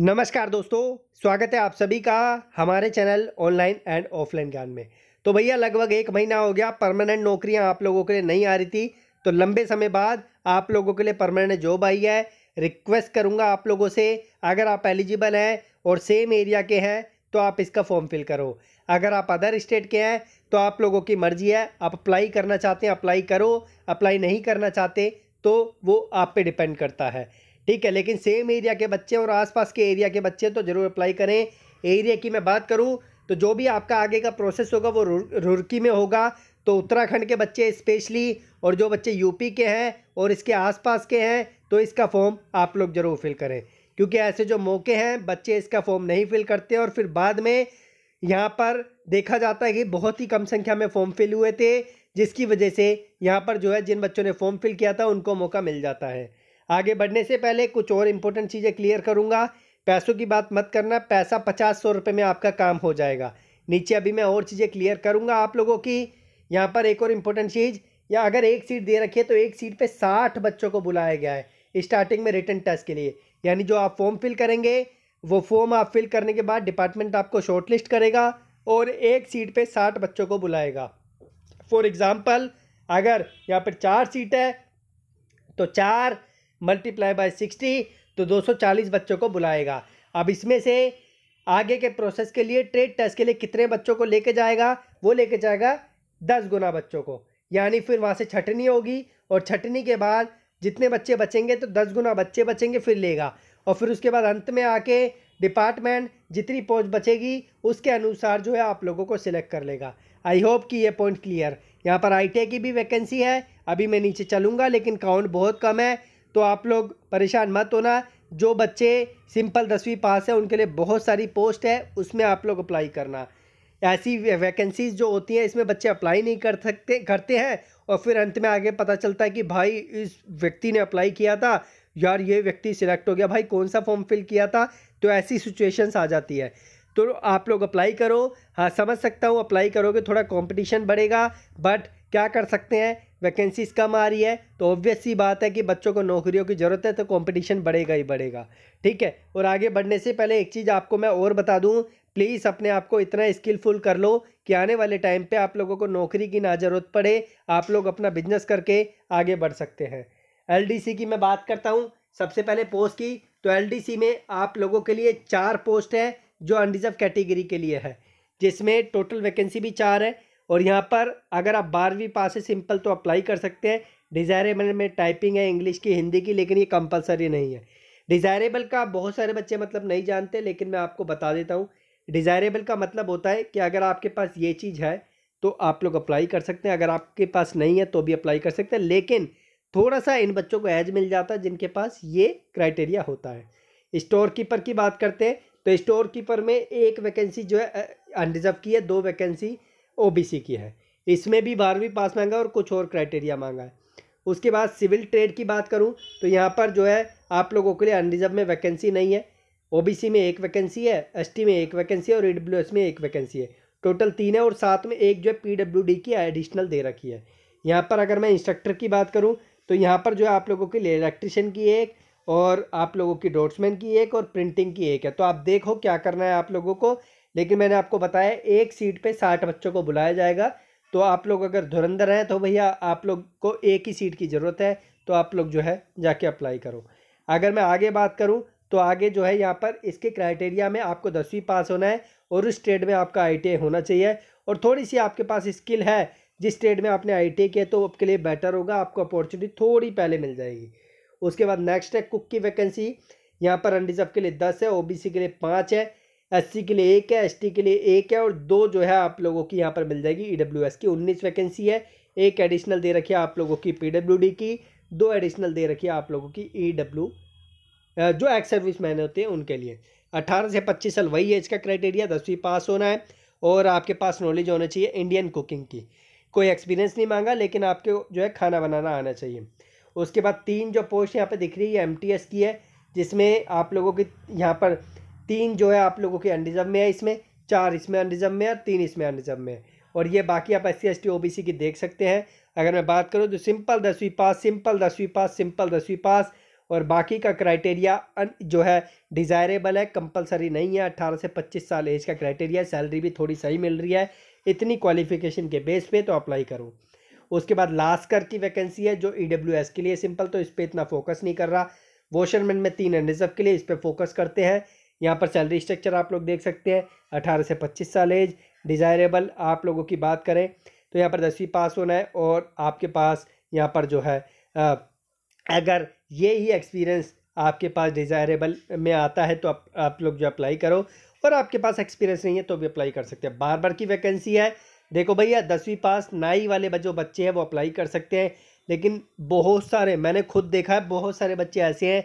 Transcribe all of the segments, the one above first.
नमस्कार दोस्तों स्वागत है आप सभी का हमारे चैनल ऑनलाइन एंड ऑफलाइन ज्ञान में तो भैया लगभग एक महीना हो गया परमानेंट नौकरियां आप लोगों के लिए नहीं आ रही थी तो लंबे समय बाद आप लोगों के लिए परमानेंट जॉब आई है रिक्वेस्ट करूंगा आप लोगों से अगर आप एलिजिबल हैं और सेम एरिया के हैं तो आप इसका फॉर्म फिल करो अगर आप अदर स्टेट के हैं तो आप लोगों की मर्जी है आप अप्लाई करना चाहते हैं अप्लाई करो अप्लाई नहीं करना चाहते तो वो आप पे डिपेंड करता है ठीक है लेकिन सेम एरिया के बच्चे और आसपास के एरिया के बच्चे तो ज़रूर अप्लाई करें एरिया की मैं बात करूँ तो जो भी आपका आगे का प्रोसेस होगा वो रुड़की में होगा तो उत्तराखंड के बच्चे स्पेशली और जो बच्चे यूपी के हैं और इसके आसपास के हैं तो इसका फॉर्म आप लोग ज़रूर फिल करें क्योंकि ऐसे जो मौके हैं बच्चे इसका फॉर्म नहीं फिल करते और फिर बाद में यहाँ पर देखा जाता है कि बहुत ही कम संख्या में फॉर्म फिल हुए थे जिसकी वजह से यहाँ पर जो है जिन बच्चों ने फॉर्म फिल किया था उनको मौका मिल जाता है आगे बढ़ने से पहले कुछ और इम्पोर्टेंट चीज़ें क्लियर करूँगा पैसों की बात मत करना पैसा पचास सौ रुपये में आपका काम हो जाएगा नीचे अभी मैं और चीज़ें क्लियर करूँगा आप लोगों की यहाँ पर एक और इम्पोर्टेंट चीज़ या अगर एक सीट दे रखी है तो एक सीट पर साठ बच्चों को बुलाया गया है स्टार्टिंग में रिटर्न टेस्ट के लिए यानी जो आप फॉर्म फिल करेंगे वो फॉर्म आप फिल करने के बाद डिपार्टमेंट आपको शॉर्टलिस्ट करेगा और एक सीट पे साठ बच्चों को बुलाएगा फॉर एग्ज़ाम्पल अगर यहाँ पर चार सीट है तो चार मल्टीप्लाई बाय सिक्सटी तो 240 बच्चों को बुलाएगा अब इसमें से आगे के प्रोसेस के लिए ट्रेड टेस्ट के लिए कितने बच्चों को लेके जाएगा वो लेके जाएगा दस गुना बच्चों को यानी फिर वहाँ से छटनी होगी और छटनी के बाद जितने बच्चे बचेंगे तो दस गुना बच्चे बचेंगे फिर लेगा और फिर उसके बाद अंत में आके डिपार्टमेंट जितनी पोस्ट बचेगी उसके अनुसार जो है आप लोगों को सिलेक्ट कर लेगा आई होप कि ये पॉइंट क्लियर यहाँ पर आई e की भी वैकेंसी है अभी मैं नीचे चलूँगा लेकिन काउंट बहुत कम है तो आप लोग परेशान मत होना जो बच्चे सिंपल दसवीं पास है उनके लिए बहुत सारी पोस्ट है उसमें आप लोग अप्लाई करना ऐसी वैकेंसीज़ जो होती हैं इसमें बच्चे अप्लाई नहीं कर सकते करते हैं और फिर अंत में आगे पता चलता है कि भाई इस व्यक्ति ने अप्लाई किया था यार ये व्यक्ति सिलेक्ट हो गया भाई कौन सा फॉर्म फिल किया था तो ऐसी सिचुएशंस आ जाती है तो आप लोग अप्लाई करो हाँ समझ सकता हूँ अप्लाई करोगे थोड़ा कंपटीशन बढ़ेगा बट क्या कर सकते हैं वैकेंसीज कम आ रही है तो ऑब्वियस सी बात है कि बच्चों को नौकरियों की ज़रूरत है तो कंपटीशन बढ़ेगा ही बढ़ेगा ठीक है और आगे बढ़ने से पहले एक चीज़ आपको मैं और बता दूँ प्लीज़ अपने आप को इतना स्किलफुल कर लो कि आने वाले टाइम पर आप लोगों को नौकरी की ना ज़रूरत पड़े आप लोग अपना बिजनेस करके आगे बढ़ सकते हैं एल की मैं बात करता हूँ सबसे पहले पोस्ट की तो एल में आप लोगों के लिए चार पोस्ट है जो अनडिज़र्व कैटेगरी के लिए है जिसमें टोटल वैकेंसी भी चार है और यहाँ पर अगर आप बारहवीं पास है सिंपल तो अप्लाई कर सकते हैं डिज़ायरेबल में टाइपिंग है इंग्लिश की हिंदी की लेकिन ये कंपलसरी नहीं है डिज़ायरेबल का बहुत सारे बच्चे मतलब नहीं जानते लेकिन मैं आपको बता देता हूँ डिज़ायरेबल का मतलब होता है कि अगर आपके पास ये चीज़ है तो आप लोग अप्लाई कर सकते हैं अगर आपके पास नहीं है तो भी अप्लाई कर सकते हैं लेकिन थोड़ा सा इन बच्चों को एज मिल जाता है जिनके पास ये क्राइटेरिया होता है स्टोर कीपर की बात करते हैं तो स्टोर कीपर में एक वैकेंसी जो है अनरिजर्व की है दो वैकेंसी ओ की है इसमें भी बारहवीं पास मांगा और कुछ और क्राइटेरिया मांगा है उसके बाद सिविल ट्रेड की बात करूँ तो यहाँ पर जो है आप लोगों के लिए अनरिजर्व में वैकेंसी नहीं है ओ में एक वैकेंसी है एस में एक वैकेंसी है और ई में एक वैकेंसी है टोटल तीन है और साथ में एक जो है पी की एडिशनल दे रखी है यहाँ पर अगर मैं इंस्ट्रक्टर की बात करूँ तो यहाँ पर जो है आप लोगों के लिए इलेक्ट्रिशियन की एक और आप लोगों की डोट्समैन की एक और प्रिंटिंग की एक है तो आप देखो क्या करना है आप लोगों को लेकिन मैंने आपको बताया एक सीट पे साठ बच्चों को बुलाया जाएगा तो आप लोग अगर धुरंधर हैं तो भैया आप लोग को एक ही सीट की ज़रूरत है तो आप लोग जो है जाके अप्लाई करो अगर मैं आगे बात करूँ तो आगे जो है यहाँ पर इसके क्राइटेरिया में आपको दसवीं पास होना है और उस ट्रेड में आपका आई होना चाहिए और थोड़ी सी आपके पास स्किल है जिस ट्रेड में आपने आई टी किया तो आपके लिए बेटर होगा आपको अपॉर्चुनिटी थोड़ी पहले मिल जाएगी उसके बाद नेक्स्ट है कुक की वैकेंसी यहाँ पर अनरिजर्व के लिए दस है ओबीसी के लिए पाँच है एस के लिए एक है एस के लिए एक है और दो जो है आप लोगों की यहाँ पर मिल जाएगी ई e की उन्नीस वैकेंसी है एक एडिशनल दे रखी है आप लोगों की पी की दो एडिशनल दे रखी है आप लोगों की ई e जो एक्स सर्विस मैन होते हैं उनके लिए अठारह से पच्चीस साल वही है इसका क्राइटेरिया दसवीं पास होना है और आपके पास नॉलेज होना चाहिए इंडियन कुकिंग की कोई एक्सपीरियंस नहीं मांगा लेकिन आपके जो है खाना बनाना आना चाहिए उसके बाद तीन जो पोस्ट यहाँ पे दिख रही है एम की है जिसमें आप लोगों की यहाँ पर तीन जो है आप लोगों के अनरिजर्व में है इसमें चार इसमें अनरिजर्व में और तीन इसमें अनरिजर्व में है और ये बाकी आप S C S T O B C की देख सकते हैं अगर मैं बात करूँ तो सिंपल दसवीं पास सिंपल दसवीं पास सिंपल दसवीं पास और बाकी का क्राइटेरिया जो है डिज़ायरेबल है कंपलसरी नहीं है अट्ठारह से पच्चीस साल एज का क्राइटेरिया सैलरी भी थोड़ी सही मिल रही है इतनी क्वालिफिकेशन के बेस पे तो अप्लाई करो उसके बाद लास्कर की वैकेंसी है जो ई e के लिए सिंपल तो इस पर इतना फोकस नहीं कर रहा वोशरमैन में तीन एंड रिजर्व के लिए इस पर फोकस करते हैं यहाँ पर सैलरी स्ट्रक्चर आप लोग देख सकते हैं अठारह से पच्चीस साल एज डिज़ायरेबल आप लोगों की बात करें तो यहाँ पर दसवीं पास होना है और आपके पास यहाँ पर जो है आ, अगर ये ही एक्सपीरियंस आपके पास डिज़ायरेबल में आता है तो आप आप लोग जो अप्लाई करो और आपके पास एक्सपीरियंस नहीं है तो भी अप्लाई कर सकते हैं बार बार की वैकेंसी है देखो भैया दसवीं पास नाई वाले जो बच्चे हैं वो अप्लाई कर सकते हैं लेकिन बहुत सारे मैंने खुद देखा है बहुत सारे बच्चे ऐसे हैं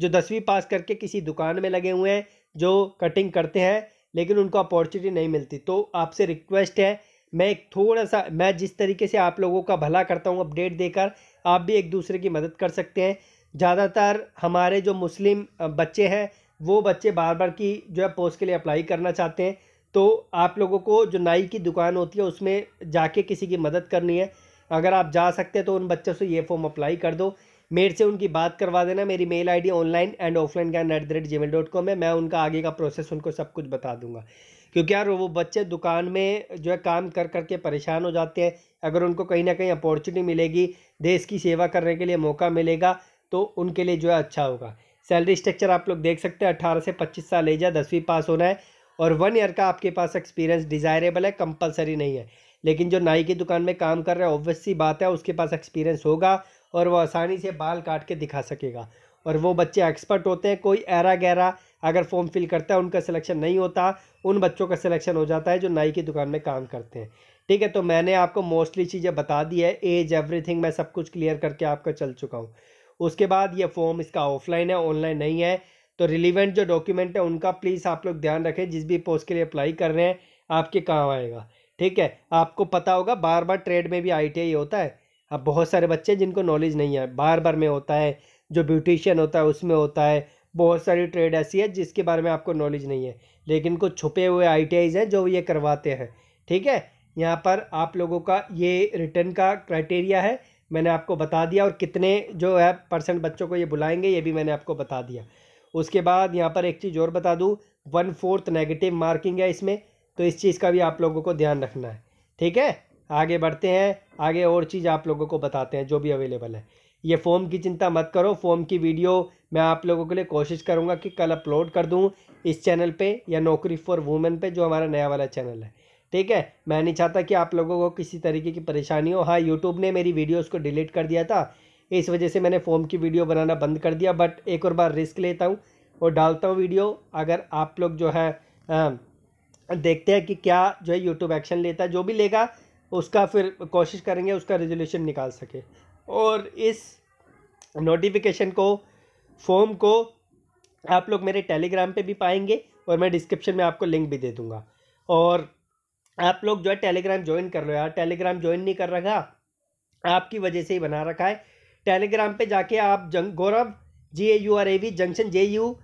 जो दसवीं पास करके किसी दुकान में लगे हुए हैं जो कटिंग करते हैं लेकिन उनको अपॉर्चुनिटी नहीं मिलती तो आपसे रिक्वेस्ट है मैं एक थोड़ा सा मैं जिस तरीके से आप लोगों का भला करता हूँ अपडेट देकर आप भी एक दूसरे की मदद कर सकते हैं ज़्यादातर हमारे जो मुस्लिम बच्चे हैं वो बच्चे बार बार की जो है पोस्ट के लिए अप्लाई करना चाहते हैं तो आप लोगों को जो नाई की दुकान होती है उसमें जाके किसी की मदद करनी है अगर आप जा सकते हैं तो उन बच्चों से ये फॉर्म अप्लाई कर दो मेरे से उनकी बात करवा देना मेरी mail ID online and offline Gyan at the rate gmail dot com है मैं उनका आगे का प्रोसेस उनको सब कुछ बता दूंगा क्योंकि यार वो बच्चे दुकान में जो है काम कर करके परेशान हो जाते हैं अगर उनको कहीं ना कहीं अपॉर्चुनिटी मिलेगी देश की सेवा करने के लिए मौका मिलेगा तो उनके लिए जो है अच्छा होगा सैलरी स्ट्रक्चर आप लोग देख सकते हैं अट्ठारह से पच्चीस साल ले जाए दसवीं पास होना है और वन ईयर का आपके पास एक्सपीरियंस डिज़ायरेबल है कंपलसरी नहीं है लेकिन जो नाई की दुकान में काम कर रहे हैं ऑब्वियसली बात है उसके पास एक्सपीरियंस होगा और वो आसानी से बाल काट के दिखा सकेगा और वो बच्चे एक्सपर्ट होते हैं कोई एरा गहरा अगर फॉर्म फिल करता है उनका सिलेक्शन नहीं होता उन बच्चों का सिलेक्शन हो जाता है जो नाई की दुकान में काम करते हैं ठीक है तो मैंने आपको मोस्टली चीज़ें बता दी है एज एवरीथिंग मैं सब कुछ क्लियर करके आपका चल चुका हूँ उसके बाद ये फॉर्म इसका ऑफलाइन है ऑनलाइन नहीं है तो रिलीवेंट जो डॉक्यूमेंट है उनका प्लीज़ आप लोग ध्यान रखें जिस भी पोस्ट के लिए अप्लाई कर रहे हैं आपके काम आएगा ठीक है आपको पता होगा बार बार ट्रेड में भी आई होता है अब बहुत सारे बच्चे जिनको नॉलेज नहीं है बार बार में होता है जो ब्यूटिशियन होता है उसमें होता है बहुत सारी ट्रेड ऐसी है जिसके बारे में आपको नॉलेज नहीं है लेकिन कुछ छुपे हुए आई हैं जो ये करवाते हैं ठीक है यहाँ पर आप लोगों का ये रिटर्न का क्राइटेरिया है मैंने आपको बता दिया और कितने जो है परसेंट बच्चों को ये बुलाएंगे ये भी मैंने आपको बता दिया उसके बाद यहाँ पर एक चीज़ और बता दूँ वन फोर्थ नेगेटिव मार्किंग है इसमें तो इस चीज़ का भी आप लोगों को ध्यान रखना है ठीक है आगे बढ़ते हैं आगे और चीज़ आप लोगों को बताते हैं जो भी अवेलेबल है ये फ़ोम की चिंता मत करो फ़ोम की वीडियो मैं आप लोगों के लिए कोशिश करूँगा कि कल अपलोड कर दूँ इस चैनल पर या नौकरी फॉर वूमेन पर जो हमारा नया वाला चैनल है ठीक है मैं नहीं चाहता कि आप लोगों को किसी तरीके की परेशानी हो हाँ यूट्यूब ने मेरी वीडियोज़ को डिलीट कर दिया था इस वजह से मैंने फ़ोम की वीडियो बनाना बंद कर दिया बट एक और बार रिस्क लेता हूँ और डालता हूँ वीडियो अगर आप लोग जो है आ, देखते हैं कि क्या जो है यूट्यूब एक्शन लेता है जो भी लेगा उसका फिर कोशिश करेंगे उसका रेजोल्यूशन निकाल सके और इस नोटिफिकेशन को फॉर्म को आप लोग मेरे टेलीग्राम पे भी पाएंगे और मैं डिस्क्रिप्शन में आपको लिंक भी दे दूंगा और आप लोग जो है टेलीग्राम ज्वाइन कर लो यार टेलीग्राम ज्वाइन नहीं कर रखा आपकी वजह से ही बना रखा है टेलीग्राम पे जाके आप जंग Gaurav G A U R A V junction J U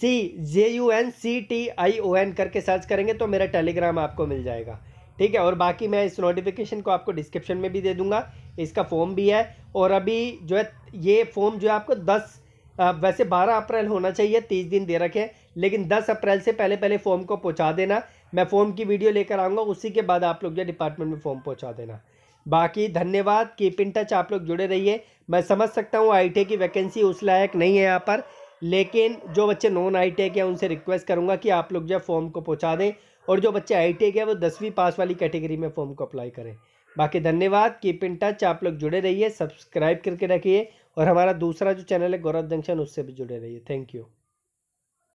N C T I O N आई ओ एन करके सर्च करेंगे तो मेरा टेलीग्राम आपको मिल जाएगा ठीक है और बाकी मैं इस नोटिफिकेशन को आपको डिस्क्रिप्शन में भी दे दूंगा इसका फॉर्म भी है और अभी जो है ये फॉर्म जो है आपको दस वैसे बारह अप्रैल होना चाहिए तीस दिन दे रखे हैं लेकिन दस अप्रैल से पहले पहले फॉर्म को पहुँचा देना मैं फॉर्म की वीडियो लेकर आऊँगा उसी के बाद आप लोग जो डिपार्टमेंट में फॉर्म पहुँचा देना बाकी धन्यवाद कीप इन टच आप लोग जुड़े रहिए मैं समझ सकता हूँ आई e की वैकेंसी उस लायक नहीं है यहाँ पर लेकिन जो बच्चे नॉन आई टी के हैं उनसे रिक्वेस्ट करूँगा कि आप लोग जो फॉर्म को पहुँचा दें और जो बच्चे आई टी के हैं वो दसवीं पास वाली कैटेगरी में फॉर्म को अप्लाई करें बाकी धन्यवाद कीप इन टच आप लोग जुड़े रहिए सब्सक्राइब करके रखिए और हमारा दूसरा जो चैनल है गौरव जंक्शन उससे भी जुड़े रहिए थैंक यू